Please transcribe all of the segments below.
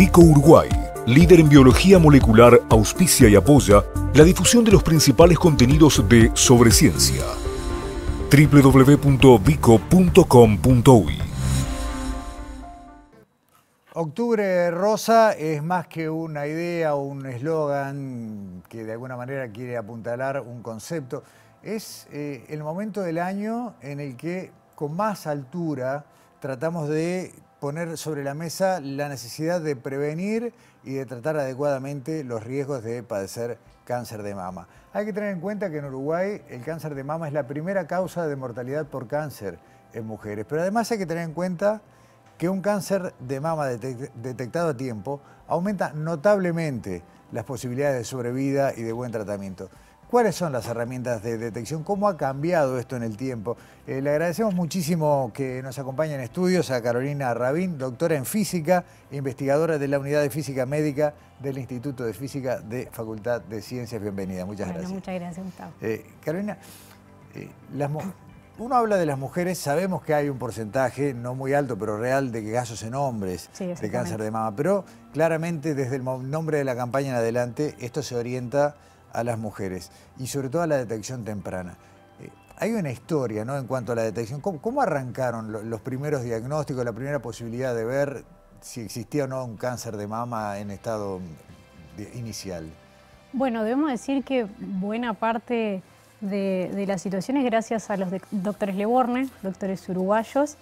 Vico Uruguay, líder en biología molecular, auspicia y apoya la difusión de los principales contenidos de sobreciencia. www.vico.com.uy Octubre Rosa es más que una idea o un eslogan que de alguna manera quiere apuntalar un concepto. Es eh, el momento del año en el que con más altura tratamos de poner sobre la mesa la necesidad de prevenir y de tratar adecuadamente los riesgos de padecer cáncer de mama. Hay que tener en cuenta que en Uruguay el cáncer de mama es la primera causa de mortalidad por cáncer en mujeres, pero además hay que tener en cuenta que un cáncer de mama detectado a tiempo aumenta notablemente las posibilidades de sobrevida y de buen tratamiento. ¿Cuáles son las herramientas de detección? ¿Cómo ha cambiado esto en el tiempo? Eh, le agradecemos muchísimo que nos acompañe en estudios a Carolina Rabín, doctora en física, investigadora de la Unidad de Física Médica del Instituto de Física de Facultad de Ciencias. Bienvenida, muchas gracias. Muchas gracias, Gustavo. Eh, Carolina, eh, uno habla de las mujeres, sabemos que hay un porcentaje, no muy alto, pero real, de casos en hombres de cáncer de mama. Pero claramente desde el nombre de la campaña en adelante, esto se orienta a las mujeres y sobre todo a la detección temprana. Eh, hay una historia ¿no? en cuanto a la detección. ¿Cómo, arrancaron los primeros diagnósticos, la primera posibilidad de ver si existía o no un cáncer de mama en estado inicial? Bueno, debemos decir que buena parte de, las situaciones gracias a los doctores Leborne, doctores uruguayos,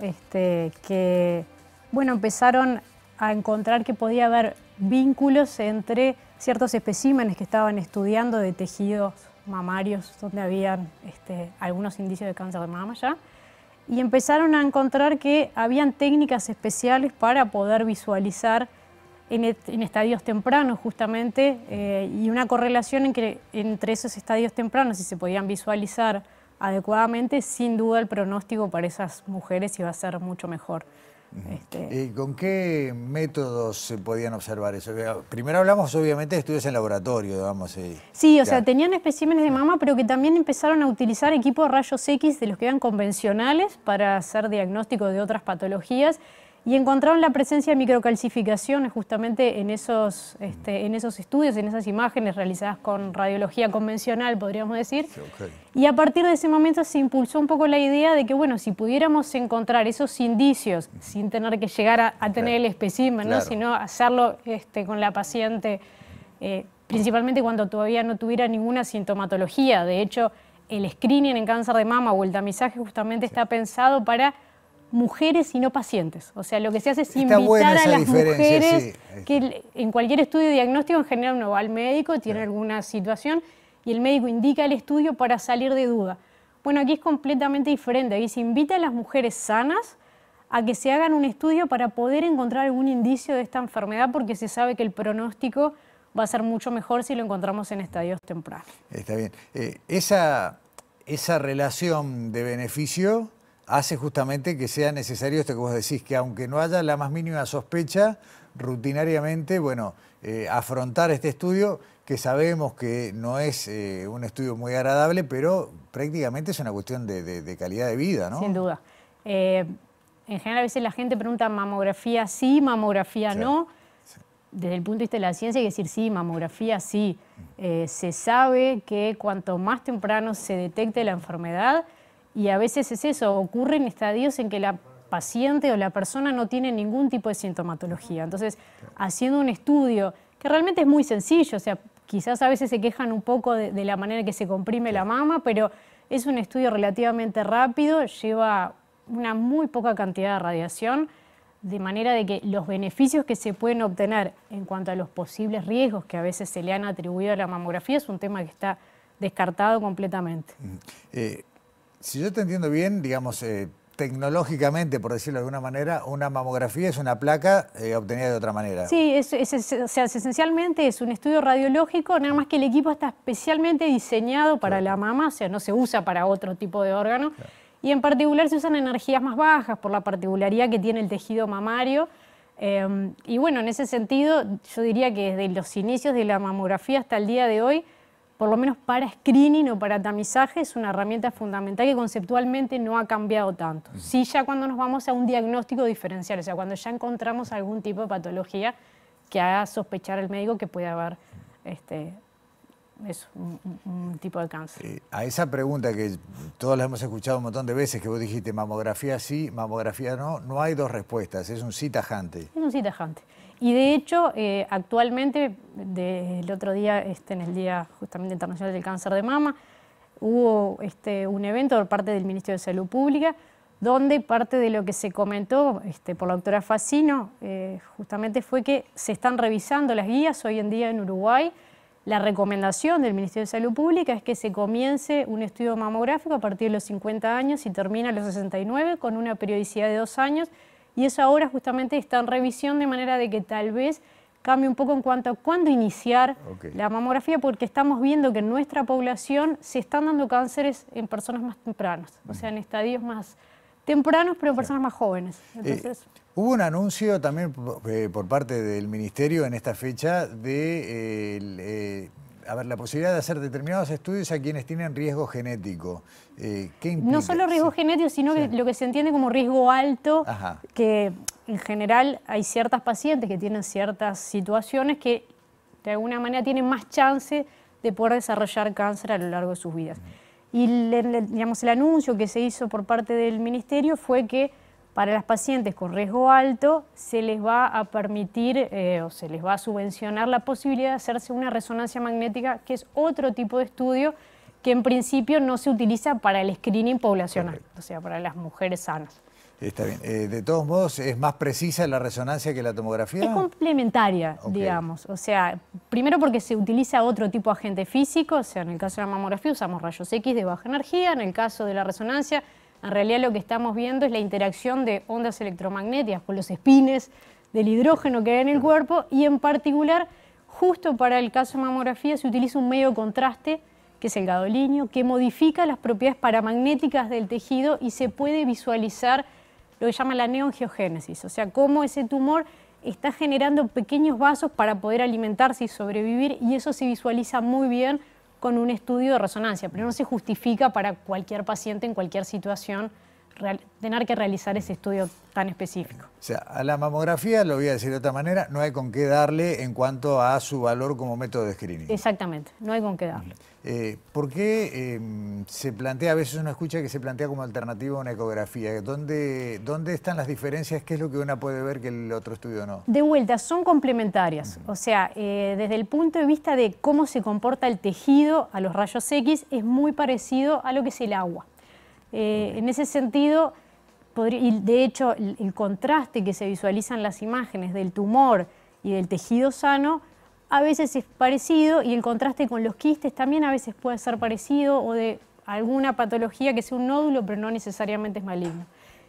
este, que bueno, empezaron a encontrar que podía haber vínculos entre ciertos especímenes que estaban estudiando de tejidos mamarios donde habían este, algunos indicios de cáncer de mama ya, y empezaron a encontrar que habían técnicas especiales para poder visualizar en, estadios tempranos justamente, eh, y una correlación en que, entre esos estadios tempranos, si se podían visualizar adecuadamente, sin duda el pronóstico para esas mujeres iba a ser mucho mejor. Este, ¿Y con qué métodos se podían observar eso? Primero hablamos obviamente de estudios en laboratorio, digamos. sí, o sea, tenían especímenes de mama, pero que también empezaron a utilizar equipos de rayos X de los que eran convencionales para hacer diagnóstico de otras patologías y encontraron la presencia de microcalcificaciones justamente en esos, este, en esos estudios, en esas imágenes realizadas con radiología convencional, podríamos decir. Y a partir de ese momento se impulsó un poco la idea de que, bueno, si pudiéramos encontrar esos indicios sin tener que llegar a, tener el espécimen, sino hacerlo este, con la paciente, eh, principalmente cuando todavía no tuviera ninguna sintomatología. De hecho, el screening en cáncer de mama o el tamizaje justamente está pensado para mujeres y no pacientes. O sea, lo que se hace es invitar a las mujeres que en cualquier estudio diagnóstico en general uno va al médico, tiene alguna situación y el médico indica el estudio para salir de duda. Bueno, aquí es completamente diferente. Aquí se invita a las mujeres sanas a que se hagan un estudio para poder encontrar algún indicio de esta enfermedad porque se sabe que el pronóstico va a ser mucho mejor si lo encontramos en estadios tempranos. Está bien. Eh, esa, esa relación de beneficio hace justamente que sea necesario esto que vos decís, que aunque no haya la más mínima sospecha, rutinariamente, bueno, eh, afrontar este estudio que sabemos que no es eh, un estudio muy agradable, pero prácticamente es una cuestión de, calidad de vida, ¿no? Sin duda. Eh, en general a veces la gente pregunta mamografía sí, mamografía no. Desde el punto de vista de la ciencia hay que decir sí, mamografía sí. se sabe que cuanto más temprano se detecte la enfermedad, y a veces es eso, ocurre en estadios en que la paciente o la persona no tiene ningún tipo de sintomatología. Entonces, haciendo un estudio, que realmente es muy sencillo, o sea, quizás a veces se quejan un poco de, la manera que se comprime la mama, pero es un estudio relativamente rápido, lleva una muy poca cantidad de radiación, de manera de que los beneficios que se pueden obtener en cuanto a los posibles riesgos que a veces se le han atribuido a la mamografía es un tema que está descartado completamente. Mm. Eh, si yo te entiendo bien, digamos, eh, tecnológicamente, por decirlo de alguna manera, una mamografía es una placa eh, obtenida de otra manera. Sí, esencialmente es un estudio radiológico, nada más que el equipo está especialmente diseñado para la mama, o sea, no se usa para otro tipo de órgano. Y en particular se usan energías más bajas por la particularidad que tiene el tejido mamario. Em, y bueno, en ese sentido, yo diría que desde los inicios de la mamografía hasta el día de hoy, por lo menos para screening o para tamizaje, es una herramienta fundamental que conceptualmente no ha cambiado tanto. Sí, ya cuando nos vamos a un diagnóstico diferencial, o sea, cuando ya encontramos algún tipo de patología que haga sospechar al médico que puede haber este, un, tipo de cáncer. Eh, a esa pregunta que todos la hemos escuchado un montón de veces, que vos dijiste mamografía sí, mamografía no, no hay dos respuestas, es un sí tajante. Es un sí tajante. Y de hecho, eh, actualmente, del el otro día, este, en el Día justamente Internacional del Cáncer de Mama, hubo este, un evento por parte del Ministerio de Salud Pública donde parte de lo que se comentó este, por la doctora Facino eh, justamente fue que se están revisando las guías hoy en día en Uruguay. La recomendación del Ministerio de Salud Pública es que se comience un estudio mamográfico a partir de los 50 años y termina a los 69 con una periodicidad de dos años y eso ahora justamente está en revisión de manera de que tal vez cambie un poco en cuanto a cuándo iniciar la mamografía, porque estamos viendo que en nuestra población se están dando cánceres en personas más tempranas, o sea, en estadios más tempranos, pero en personas más jóvenes. Eh, hubo un anuncio también eh, por parte del Ministerio en esta fecha de eh, a ver, la posibilidad de hacer determinados estudios a quienes tienen riesgo genético. Eh, no solo riesgo genético, sino que lo que se entiende como riesgo alto, que en general hay ciertas pacientes que tienen ciertas situaciones que de alguna manera tienen más chance de poder desarrollar cáncer a lo largo de sus vidas. Mm. Y digamos, el anuncio que se hizo por parte del ministerio fue que para las pacientes con riesgo alto se les va a permitir eh, o se les va a subvencionar la posibilidad de hacerse una resonancia magnética, que es otro tipo de estudio que en principio no se utiliza para el screening poblacional, o sea, para las mujeres sanas. Está bien. Eh, de todos modos, ¿es más precisa la resonancia que la tomografía? Es complementaria, digamos. O sea, primero porque se utiliza otro tipo de agente físico, o sea, en el caso de la mamografía usamos rayos X de baja energía, en el caso de la resonancia en realidad lo que estamos viendo es la interacción de ondas electromagnéticas con los espines del hidrógeno que hay en el cuerpo y en particular, justo para el caso de mamografía, se utiliza un medio contraste, que es el gadolinio, que modifica las propiedades paramagnéticas del tejido y se puede visualizar lo que llama la neongeogénesis, o sea, cómo ese tumor está generando pequeños vasos para poder alimentarse y sobrevivir y eso se visualiza muy bien con un estudio de resonancia, pero no se justifica para cualquier paciente en cualquier situación tener que realizar ese estudio tan específico. O sea, a la mamografía, lo voy a decir de otra manera, no hay con qué darle en cuanto a su valor como método de screening. Exactamente, no hay con qué darle. Eh, ¿Por qué em, se plantea, a veces uno escucha que se plantea como alternativa a una ecografía? ¿Dónde, están las diferencias? ¿Qué es lo que una puede ver que el otro estudio no? De vuelta, son complementarias. O sea, eh, desde el punto de vista de cómo se comporta el tejido a los rayos X, es muy parecido a lo que es el agua. Eh, en ese sentido, de hecho, el, contraste que se visualizan las imágenes del tumor y del tejido sano a veces es parecido y el contraste con los quistes también a veces puede ser parecido o de alguna patología que sea un nódulo, pero no necesariamente es maligno.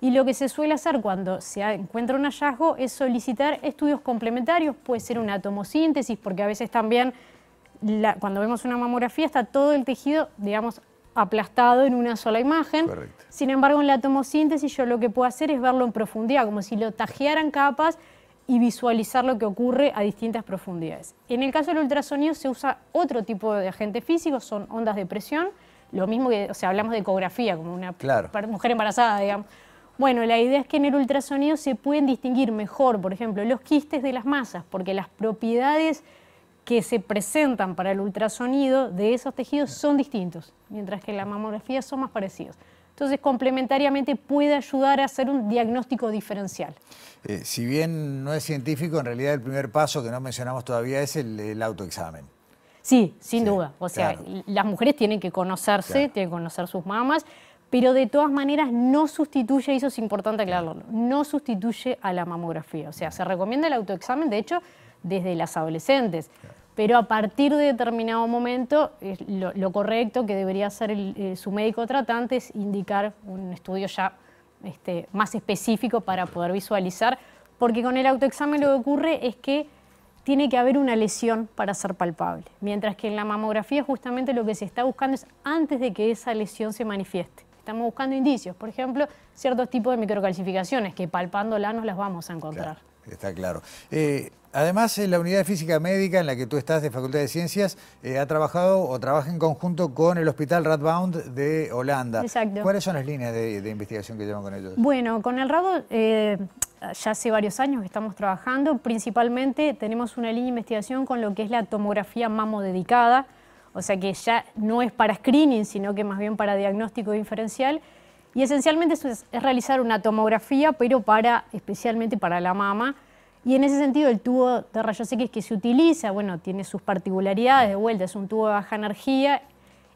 Y lo que se suele hacer cuando se encuentra un hallazgo es solicitar estudios complementarios, puede ser una tomosíntesis, porque a veces también cuando vemos una mamografía está todo el tejido, digamos, aplastado en una sola imagen. Sin embargo, en la tomosíntesis yo lo que puedo hacer es verlo en profundidad, como si lo tajearan capas y visualizar lo que ocurre a distintas profundidades. En el caso del ultrasonido se usa otro tipo de agente físico, son ondas de presión, lo mismo que, o sea, hablamos de ecografía, como una mujer embarazada, digamos. Bueno, la idea es que en el ultrasonido se pueden distinguir mejor, por ejemplo, los quistes de las masas, porque las propiedades que se presentan para el ultrasonido de esos tejidos son distintos, mientras que en la mamografía son más parecidos. Entonces, complementariamente puede ayudar a hacer un diagnóstico diferencial. Eh, si bien no es científico, en realidad el primer paso que no mencionamos todavía es el, autoexamen. Sí, sin duda. O sea, las mujeres tienen que conocerse, tienen que conocer sus mamas, pero de todas maneras no sustituye, y eso es importante aclararlo, no sustituye a la mamografía. O sea, se recomienda el autoexamen, de hecho, desde las adolescentes pero a partir de determinado momento lo, correcto que debería hacer eh, su médico tratante es indicar un estudio ya este, más específico para poder visualizar, porque con el autoexamen lo que ocurre es que tiene que haber una lesión para ser palpable, mientras que en la mamografía justamente lo que se está buscando es antes de que esa lesión se manifieste. Estamos buscando indicios, por ejemplo, ciertos tipos de microcalcificaciones que palpándola no las vamos a encontrar. Está claro. Eh, además, eh, la unidad de física médica en la que tú estás de Facultad de Ciencias eh, ha trabajado o trabaja en conjunto con el Hospital Radboud de Holanda. Exacto. ¿Cuáles son las líneas de, investigación que llevan con ellos? Bueno, con el Radboud ya hace varios años que estamos trabajando. Principalmente tenemos una línea de investigación con lo que es la tomografía mamo dedicada, o sea que ya no es para screening, sino que más bien para diagnóstico diferencial y esencialmente es, realizar una tomografía, pero para, especialmente para la mama. Y en ese sentido el tubo de rayos X que se utiliza, bueno, tiene sus particularidades, de vuelta es un tubo de baja energía.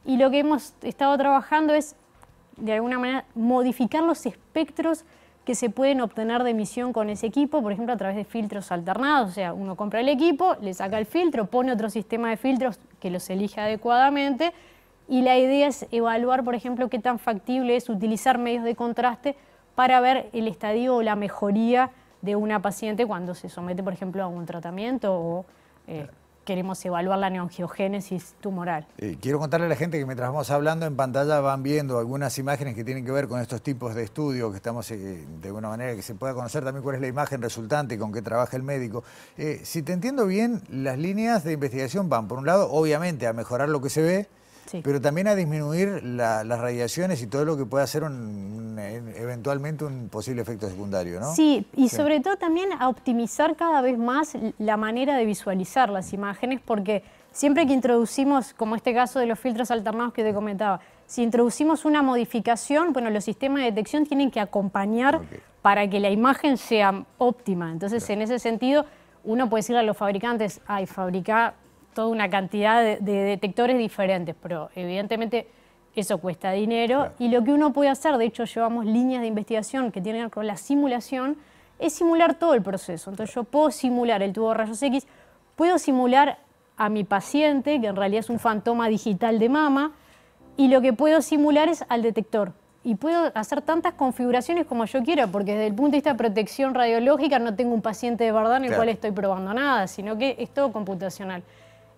Y lo que hemos estado trabajando es, de alguna manera, modificar los espectros que se pueden obtener de emisión con ese equipo, por ejemplo, a través de filtros alternados. O sea, uno compra el equipo, le saca el filtro, pone otro sistema de filtros que los elige adecuadamente y la idea es evaluar, por ejemplo, qué tan factible es utilizar medios de contraste para ver el estadio o la mejoría de una paciente cuando se somete, por ejemplo, a un tratamiento o eh, queremos evaluar la neongiogénesis tumoral. Eh, quiero contarle a la gente que mientras vamos hablando en pantalla van viendo algunas imágenes que tienen que ver con estos tipos de estudios, que estamos eh, de alguna manera que se pueda conocer también cuál es la imagen resultante con qué trabaja el médico. si te entiendo bien, las líneas de investigación van, por un lado, obviamente, a mejorar lo que se ve, pero también a disminuir las radiaciones y todo lo que pueda ser eh, eventualmente un posible efecto secundario, ¿no? Sí, y sobre todo también a optimizar cada vez más la manera de visualizar las imágenes, porque siempre que introducimos, como este caso de los filtros alternados que te comentaba, si introducimos una modificación, bueno, los sistemas de detección tienen que acompañar para que la imagen sea óptima. Entonces, en ese sentido, uno puede decirle a los fabricantes, ay, fabrica toda una cantidad de, detectores diferentes, pero evidentemente eso cuesta dinero. Y lo que uno puede hacer, de hecho llevamos líneas de investigación que tienen que ver con la simulación, es simular todo el proceso. Entonces yo puedo simular el tubo de rayos X, puedo simular a mi paciente, que en realidad es un fantoma digital de mama, y lo que puedo simular es al detector. Y puedo hacer tantas configuraciones como yo quiera, porque desde el punto de vista de protección radiológica no tengo un paciente de verdad en el cual estoy probando nada, sino que es todo computacional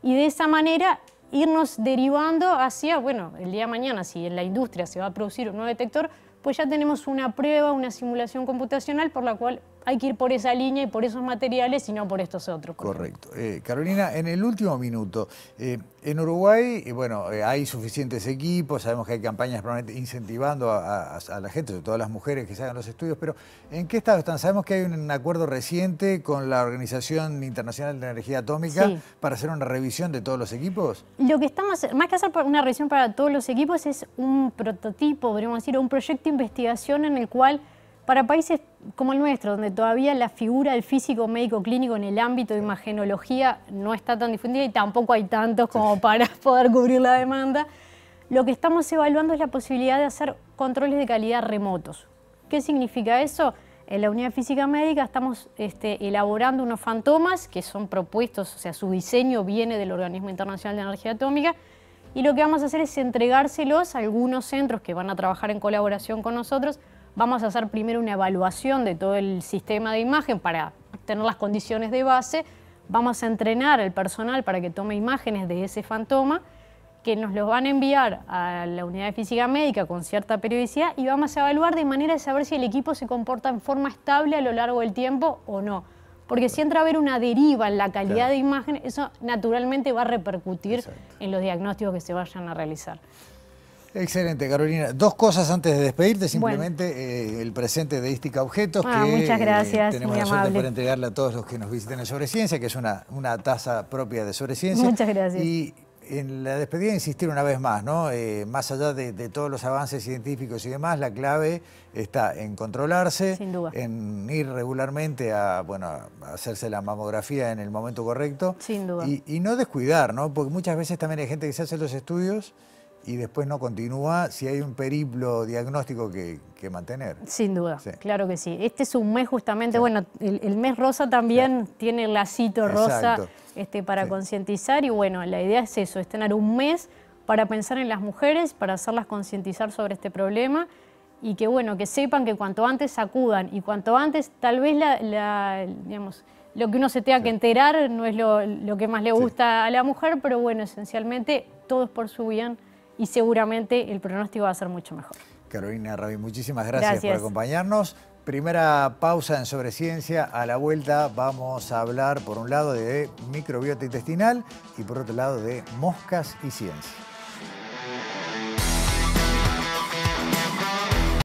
y de esa manera irnos derivando hacia, bueno, el día de mañana, si en la industria se va a producir un nuevo detector, pues ya tenemos una prueba, una simulación computacional por la cual hay que ir por esa línea y por esos materiales y no por estos otros. Correcto. Eh, Carolina, en el último minuto, eh, en Uruguay, eh, bueno, hay suficientes equipos, sabemos que hay campañas incentivando a, la gente, sobre todo a las mujeres que se hagan los estudios, pero ¿en qué estado están? Sabemos que hay un acuerdo reciente con la Organización Internacional de Energía Atómica para hacer una revisión de todos los equipos. Lo que estamos, más que hacer una revisión para todos los equipos, es un prototipo, podríamos decir, un proyecto investigación en el cual para países como el nuestro, donde todavía la figura del físico médico clínico en el ámbito de imagenología no está tan difundida y tampoco hay tantos como para poder cubrir la demanda, lo que estamos evaluando es la posibilidad de hacer controles de calidad remotos. ¿Qué significa eso? En la unidad física médica estamos este, elaborando unos fantomas que son propuestos, o sea, su diseño viene del Organismo Internacional de Energía Atómica, y lo que vamos a hacer es entregárselos a algunos centros que van a trabajar en colaboración con nosotros. Vamos a hacer primero una evaluación de todo el sistema de imagen para tener las condiciones de base. Vamos a entrenar al personal para que tome imágenes de ese fantoma que nos los van a enviar a la unidad de física médica con cierta periodicidad y vamos a evaluar de manera de saber si el equipo se comporta en forma estable a lo largo del tiempo o no porque si entra a haber una deriva en la calidad de imagen, eso naturalmente va a repercutir en los diagnósticos que se vayan a realizar. Excelente, Carolina. Dos cosas antes de despedirte, simplemente eh, el presente de Istica Objetos, ah, que muchas eh, gracias, tenemos la suerte entregarle a todos los que nos visiten en Sobreciencia, que es una, una taza propia de Sobreciencia. Muchas gracias en la despedida insistir una vez más, ¿no? Eh, más allá de, todos los avances científicos y demás, la clave está en controlarse, en ir regularmente a, bueno, a hacerse la mamografía en el momento correcto. Y, y, no descuidar, ¿no? Porque muchas veces también hay gente que se hace los estudios y después no continúa si hay un periplo diagnóstico que, mantener. Sin duda, claro que sí. Este es un mes justamente, bueno, el, mes rosa también tiene el lacito rosa este, para concientizar y bueno, la idea es eso, es tener un mes para pensar en las mujeres, para hacerlas concientizar sobre este problema y que bueno, que sepan que cuanto antes acudan y cuanto antes tal vez la, digamos, lo que uno se tenga que enterar no es lo que más le gusta a la mujer, pero bueno, esencialmente todo es por su bien y seguramente el pronóstico va a ser mucho mejor. Carolina Rabi, muchísimas gracias, gracias. por acompañarnos. Primera pausa en Sobre Ciencia. A la vuelta vamos a hablar, por un lado, de microbiota intestinal y por otro lado, de moscas y ciencia.